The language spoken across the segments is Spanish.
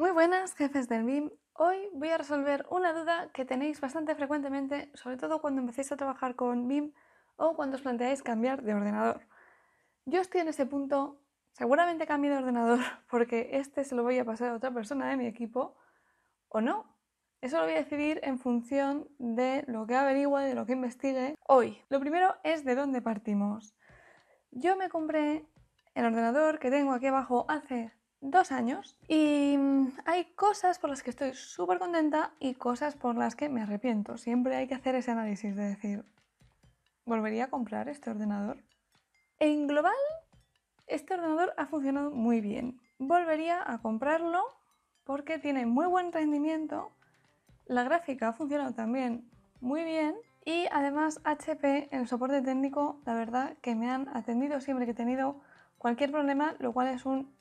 Muy buenas, jefes del BIM. Hoy voy a resolver una duda que tenéis bastante frecuentemente, sobre todo cuando empecéis a trabajar con BIM o cuando os planteáis cambiar de ordenador. Yo estoy en ese punto, seguramente cambié de ordenador porque este se lo voy a pasar a otra persona de mi equipo o no. Eso lo voy a decidir en función de lo que averigüe, de lo que investigue hoy. Lo primero es de dónde partimos. Yo me compré el ordenador que tengo aquí abajo hace dos años y mm, hay cosas por las que estoy súper contenta y cosas por las que me arrepiento. Siempre hay que hacer ese análisis de decir, ¿volvería a comprar este ordenador? En global, este ordenador ha funcionado muy bien. Volvería a comprarlo porque tiene muy buen rendimiento, la gráfica ha funcionado también muy bien y además HP, el soporte técnico, la verdad que me han atendido siempre que he tenido cualquier problema, lo cual es un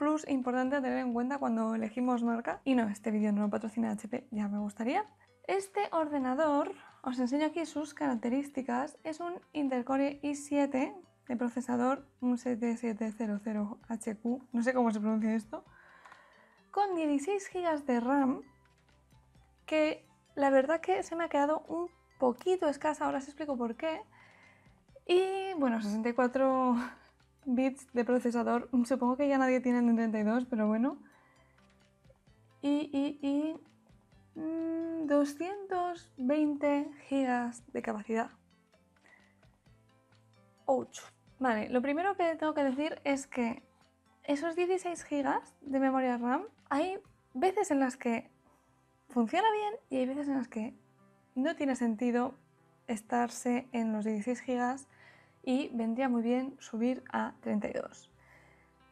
plus importante a tener en cuenta cuando elegimos marca. Y no, este vídeo no lo patrocina HP, ya me gustaría. Este ordenador, os enseño aquí sus características, es un Intercore i7 de procesador, un 7700HQ, no sé cómo se pronuncia esto, con 16 GB de RAM, que la verdad que se me ha quedado un poquito escasa, ahora os explico por qué. Y bueno, 64 bits de procesador. Supongo que ya nadie tiene el 32, pero bueno. Y, y, y 220 mm, gigas de capacidad. 8 Vale, lo primero que tengo que decir es que esos 16 gigas de memoria RAM, hay veces en las que funciona bien y hay veces en las que no tiene sentido estarse en los 16 gigas y vendría muy bien subir a 32.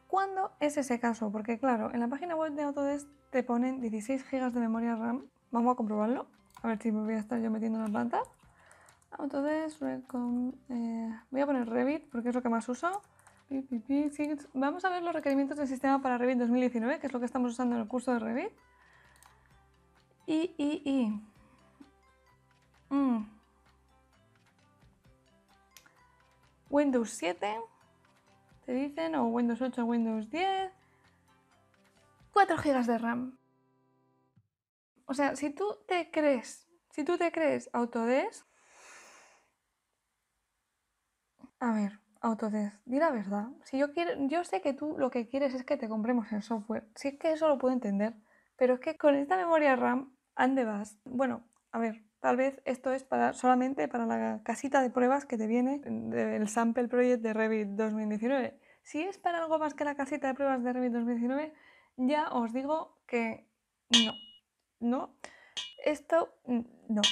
¿Cuándo es ese caso? Porque claro, en la página web de Autodesk te ponen 16 GB de memoria RAM. Vamos a comprobarlo. A ver si me voy a estar yo metiendo la planta. Autodesk, eh, voy a poner Revit porque es lo que más uso. Vamos a ver los requerimientos del sistema para Revit 2019, que es lo que estamos usando en el curso de Revit. Y, y, y. Mm. Windows 7, te dicen, o Windows 8, Windows 10, 4 GB de RAM. O sea, si tú te crees, si tú te crees Autodesk, a ver, Autodesk, di la verdad. Si yo quiero, yo sé que tú lo que quieres es que te compremos el software. Si es que eso lo puedo entender, pero es que con esta memoria RAM, ¿ande vas? Bueno, a ver, tal vez esto es para, solamente para la casita de pruebas que te viene del Sample Project de Revit 2019. Si es para algo más que la casita de pruebas de Revit 2019, ya os digo que no, no, esto mm, no,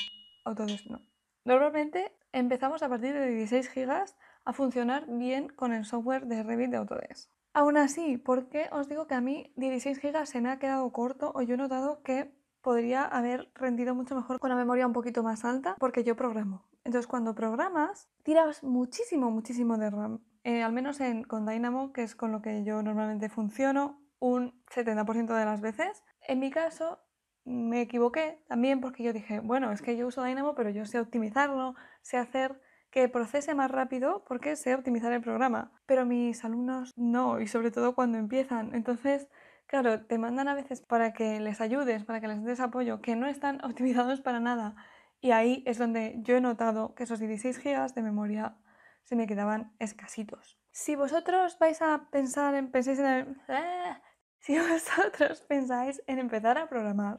Autodesk no. Normalmente empezamos a partir de 16 gigas a funcionar bien con el software de Revit de Autodesk. Aún así, ¿por qué os digo que a mí 16 GB se me ha quedado corto o yo he notado que podría haber rendido mucho mejor con la memoria un poquito más alta porque yo programo. Entonces cuando programas tiras muchísimo, muchísimo de RAM. Eh, al menos con Dynamo, que es con lo que yo normalmente funciono, un 70% de las veces. En mi caso me equivoqué también porque yo dije, bueno, es que yo uso Dynamo, pero yo sé optimizarlo, sé hacer que procese más rápido porque sé optimizar el programa, pero mis alumnos no, y sobre todo cuando empiezan. Entonces Claro, te mandan a veces para que les ayudes, para que les des apoyo, que no están optimizados para nada. Y ahí es donde yo he notado que esos 16 GB de memoria se me quedaban escasitos. Si vosotros vais a pensar en, en ¡ah! si vosotros pensáis en empezar a programar,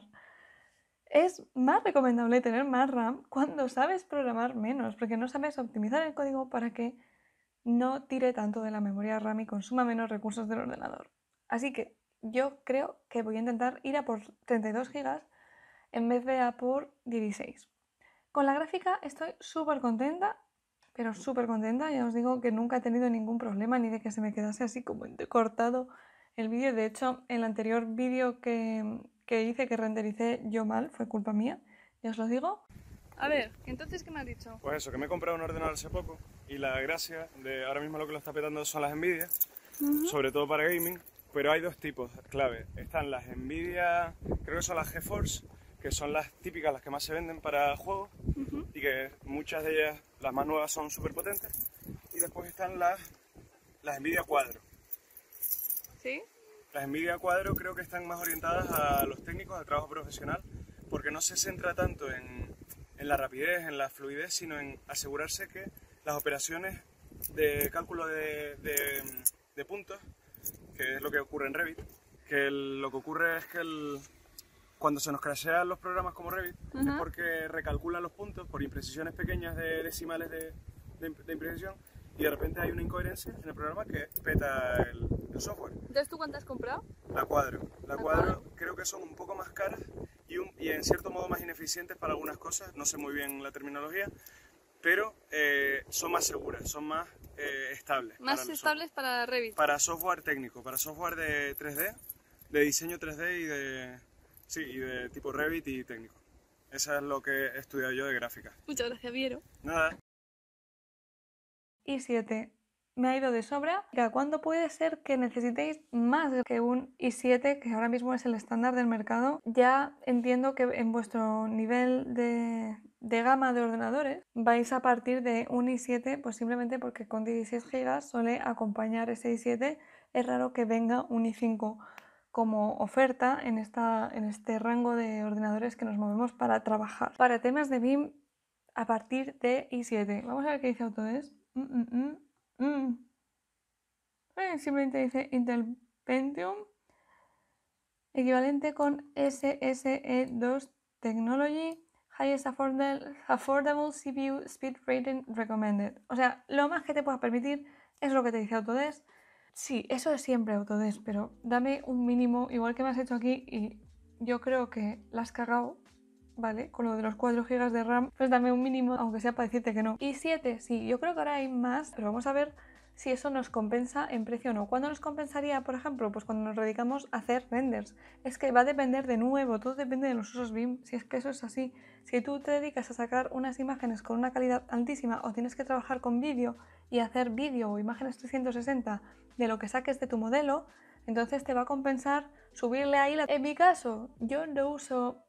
es más recomendable tener más RAM cuando sabes programar menos, porque no sabes optimizar el código para que no tire tanto de la memoria RAM y consuma menos recursos del ordenador. Así que yo creo que voy a intentar ir a por 32 gigas en vez de a por 16. Con la gráfica estoy súper contenta, pero súper contenta. Ya os digo que nunca he tenido ningún problema ni de que se me quedase así como cortado el vídeo. De hecho, el anterior vídeo que, hice, que rendericé yo mal, fue culpa mía, ya os lo digo. A ver, entonces, ¿qué me has dicho? Pues eso, que me he comprado un ordenador hace poco y la gracia de ahora mismo lo que lo está petando son las envidias, sobre todo para gaming, pero hay dos tipos clave. Están las Nvidia, creo que son las GeForce, que son las típicas, las que más se venden para juegos, y que muchas de ellas, las más nuevas, son súper potentes. Y después están las, las Nvidia Cuadro. ¿Sí? Las Nvidia Cuadro creo que están más orientadas a los técnicos, al trabajo profesional, porque no se centra tanto en, en la rapidez, en la fluidez, sino en asegurarse que las operaciones de cálculo de, de, de puntos que es lo que ocurre en Revit, que lo que ocurre es que el, cuando se nos crashean los programas como Revit, es porque recalculan los puntos por imprecisiones pequeñas de decimales de, imprecisión y de repente hay una incoherencia en el programa que peta el, software. ¿Entonces tú cuántas has comprado? La cuadro. La, cuadro, creo que son un poco más caras y, y en cierto modo más ineficientes para algunas cosas, no sé muy bien la terminología, pero eh, son más seguras, son más eh, estables. Más estables para Revit. Para software técnico, para software de 3D, de diseño 3D y de, sí, y de tipo Revit y técnico. Eso es lo que he estudiado yo de gráfica. Muchas gracias, Viero. Nada. Y me ha ido de sobra. ¿Cuándo puede ser que necesitéis más que un i7, que ahora mismo es el estándar del mercado? Ya entiendo que en vuestro nivel de, gama de ordenadores vais a partir de un i7, pues simplemente porque con 16 GB suele acompañar ese i7. Es raro que venga un i5 como oferta en, esta, en este rango de ordenadores que nos movemos para trabajar. Para temas de BIM, a partir de i7. Vamos a ver qué dice Autodesk. Mm, mm, mm. Mm. Eh, simplemente dice Intel Pentium equivalente con SSE2 Technology Highest affordable, affordable, CPU Speed Rating Recommended. O sea, lo más que te puedas permitir es lo que te dice Autodesk. Sí, eso es siempre Autodesk, pero dame un mínimo, igual que me has hecho aquí, y yo creo que la has cagado ¿vale? Con lo de los 4 GB de RAM, pues dame un mínimo, aunque sea para decirte que no. Y 7, sí, yo creo que ahora hay más, pero vamos a ver si eso nos compensa en precio o no. ¿Cuándo nos compensaría, por ejemplo? Pues cuando nos dedicamos a hacer renders. Es que va a depender de nuevo, todo depende de los usos BIM, si es que eso es así. Si tú te dedicas a sacar unas imágenes con una calidad altísima o tienes que trabajar con vídeo y hacer vídeo o imágenes 360 de lo que saques de tu modelo, entonces te va a compensar subirle ahí la... En mi caso, yo no uso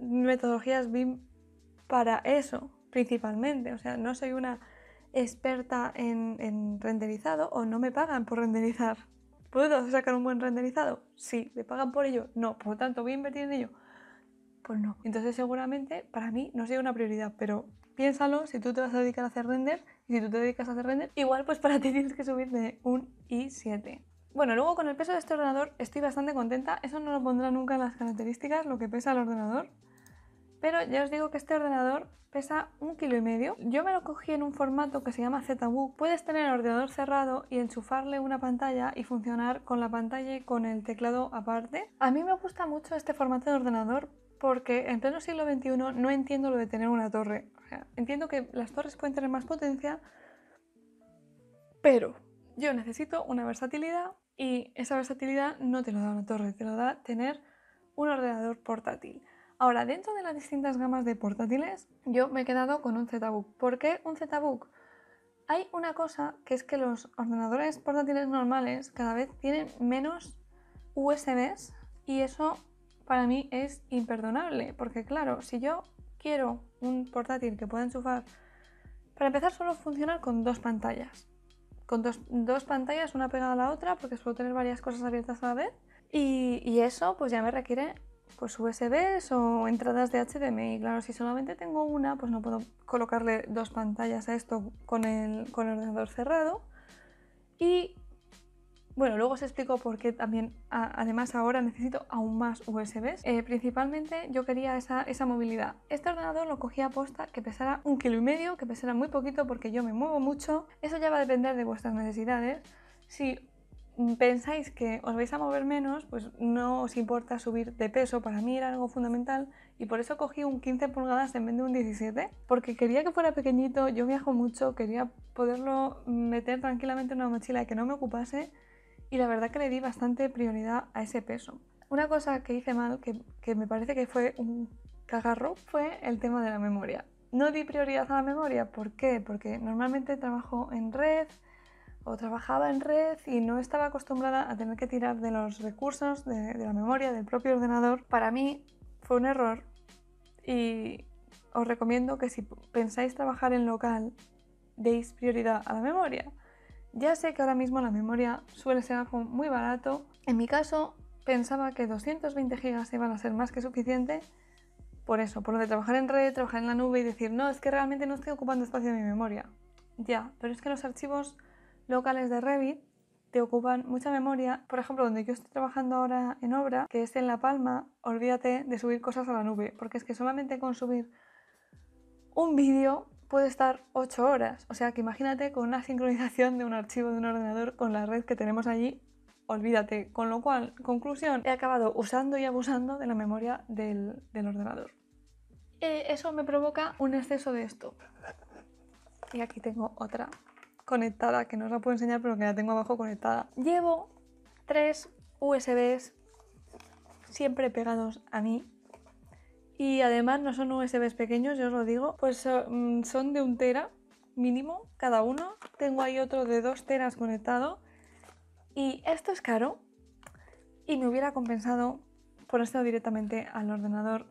metodologías BIM para eso, principalmente. O sea, no soy una experta en, renderizado o no me pagan por renderizar. ¿Puedo sacar un buen renderizado? Sí. ¿Me pagan por ello? No. Por lo tanto, ¿voy a invertir en ello? Pues no. Entonces, seguramente para mí no sea una prioridad, pero piénsalo, si tú te vas a dedicar a hacer render y si tú te dedicas a hacer render, igual pues para ti tienes que subir de un i7. Bueno, luego con el peso de este ordenador estoy bastante contenta. Eso no lo pondrá nunca en las características, lo que pesa el ordenador. Pero ya os digo que este ordenador pesa un kilo y medio. Yo me lo cogí en un formato que se llama ZBook. Puedes tener el ordenador cerrado y enchufarle una pantalla y funcionar con la pantalla y con el teclado aparte. A mí me gusta mucho este formato de ordenador porque en pleno siglo XXI no entiendo lo de tener una torre. entiendo que las torres pueden tener más potencia, pero yo necesito una versatilidad y esa versatilidad no te lo da una torre, te lo da tener un ordenador portátil. Ahora, dentro de las distintas gamas de portátiles, yo me he quedado con un ZBook. ¿Por qué un ZBook? Hay una cosa que es que los ordenadores portátiles normales cada vez tienen menos USBs y eso para mí es imperdonable, porque claro, si yo quiero un portátil que pueda enchufar, para empezar solo funcionar con dos pantallas, con dos, pantallas, una pegada a la otra, porque suelo tener varias cosas abiertas a la vez. Y, eso pues ya me requiere pues USBs o entradas de HDMI. Claro, si solamente tengo una, pues no puedo colocarle dos pantallas a esto con el, con el ordenador cerrado. Y bueno, luego os explico por qué también, además ahora necesito aún más USBs. Eh, principalmente yo quería esa, esa movilidad. Este ordenador lo cogí a posta que pesara un kilo y medio, que pesara muy poquito porque yo me muevo mucho. Eso ya va a depender de vuestras necesidades. Si pensáis que os vais a mover menos, pues no os importa subir de peso, para mí era algo fundamental y por eso cogí un 15 pulgadas en vez de un 17, porque quería que fuera pequeñito, yo viajo mucho, quería poderlo meter tranquilamente en una mochila y que no me ocupase y la verdad que le di bastante prioridad a ese peso. Una cosa que hice mal, que, me parece que fue un cagarro, fue el tema de la memoria. No di prioridad a la memoria, ¿por qué? Porque normalmente trabajo en red, o trabajaba en red y no estaba acostumbrada a tener que tirar de los recursos, de, de, la memoria, del propio ordenador. Para mí fue un error y os recomiendo que si pensáis trabajar en local, deis prioridad a la memoria. Ya sé que ahora mismo la memoria suele ser algo muy barato. En mi caso, pensaba que 220 GB iban a ser más que suficiente. Por eso, por lo de trabajar en red, trabajar en la nube y decir, no, es que realmente no estoy ocupando espacio en mi memoria. Ya, pero es que los archivos locales de Revit te ocupan mucha memoria. Por ejemplo, donde yo estoy trabajando ahora en obra, que es en La Palma, olvídate de subir cosas a la nube, porque es que solamente con subir un vídeo puede estar 8 horas. O sea que imagínate con una sincronización de un archivo de un ordenador con la red que tenemos allí, olvídate. Con lo cual, conclusión, he acabado usando y abusando de la memoria del, ordenador. Eh, eso me provoca un exceso de esto. Y aquí tengo otra conectada, que no os la puedo enseñar, pero que la tengo abajo conectada. Llevo tres USBs siempre pegados a mí y además no son USBs pequeños, yo os lo digo, pues mm, son de un tera mínimo cada uno. Tengo ahí otro de dos teras conectado y esto es caro y me hubiera compensado por esto directamente al ordenador.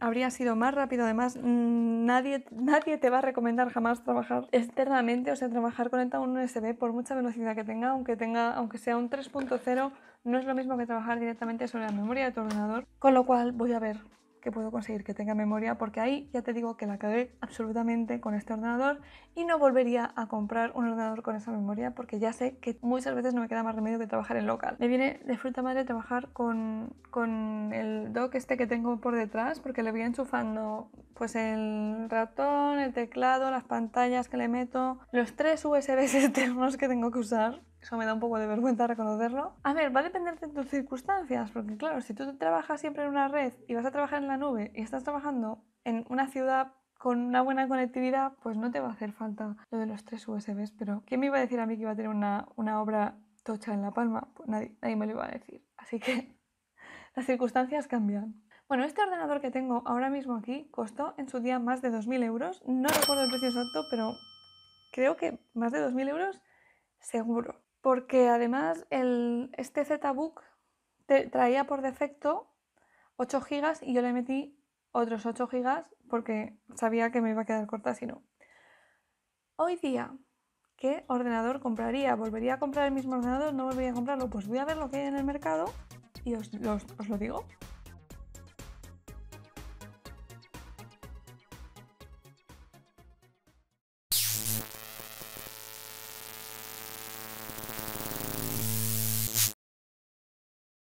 Habría sido más rápido, además mm, nadie, nadie te va a recomendar jamás trabajar externamente, o sea, trabajar conectado a un USB por mucha velocidad que tenga, aunque, tenga, aunque sea un 3.0, no es lo mismo que trabajar directamente sobre la memoria de tu ordenador, con lo cual voy a ver que puedo conseguir que tenga memoria porque ahí ya te digo que la cagué absolutamente con este ordenador y no volvería a comprar un ordenador con esa memoria porque ya sé que muchas veces no me queda más remedio que trabajar en local. Me viene de fruta madre trabajar con, con el dock este que tengo por detrás porque le voy enchufando pues el ratón, el teclado, las pantallas que le meto, los tres USBs externos que tengo que usar eso me da un poco de vergüenza reconocerlo. A ver, va a depender de tus circunstancias, porque claro, si tú trabajas siempre en una red y vas a trabajar en la nube y estás trabajando en una ciudad con una buena conectividad, pues no te va a hacer falta lo de los tres USBs. Pero ¿quién me iba a decir a mí que iba a tener una, obra tocha en La Palma? Pues nadie, nadie me lo iba a decir. Así que las circunstancias cambian. Bueno, este ordenador que tengo ahora mismo aquí costó en su día más de 2.000 euros. No recuerdo el precio exacto, pero creo que más de 2.000 euros seguro porque además este ZBook traía por defecto 8 GB y yo le metí otros 8 GB porque sabía que me iba a quedar corta si no. Hoy día, ¿qué ordenador compraría? ¿Volvería a comprar el mismo ordenador? ¿No volvería a comprarlo? Pues voy a ver lo que hay en el mercado y os lo digo.